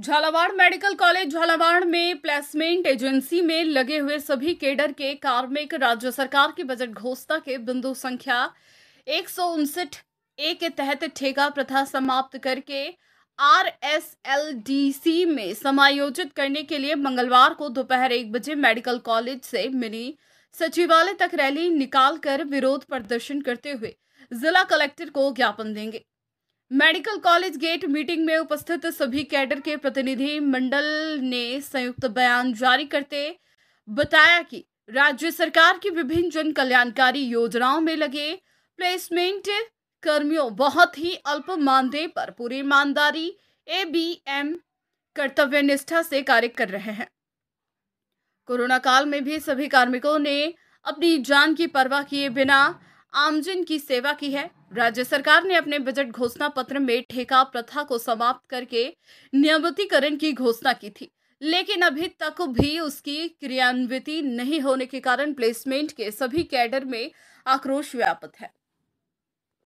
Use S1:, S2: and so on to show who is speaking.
S1: Jhalawar medical college Jhalawar में placement agency में लगे हुए सभी केडर के कार्मिक राज्य सरकार की बजट घोषणा के बिंदु संख्या एक ए के तहत ठेका प्रथा समाप्त करके R S L D C में समायोजित करने के लिए मंगलवार को दोपहर एक बजे मेडिकल कॉलेज से मिनी सचिवालय तक रैली निकालकर विरोध प्रदर्शन करते हुए जिला कलेक्टर को ज्ञापन देंगे मेडिकल कॉलेज गेट मीटिंग में उपस्थित सभी कैडर के प्रतिनिधि मंडल ने संयुक्त बयान जारी करते बताया कि राज्य सरकार की विभिन्न जन कल्याणकारी योजनाओं में लगे प्लेसमेंट कर्मियों बहुत ही अल्प मानदेय पर पूरी ईमानदारी ए बी एम कर्तव्य निष्ठा से कार्य कर रहे हैं कोरोना काल में भी सभी कार्मिकों ने अपनी जान की परवाह किए बिना आमजन की सेवा की है राज्य सरकार ने अपने बजट घोषणा पत्र में ठेका प्रथा को समाप्त करके नियमितीकरण की घोषणा की थी लेकिन अभी तक भी उसकी क्रियान्विति नहीं होने के कारण प्लेसमेंट के सभी कैडर में आक्रोश व्यापक है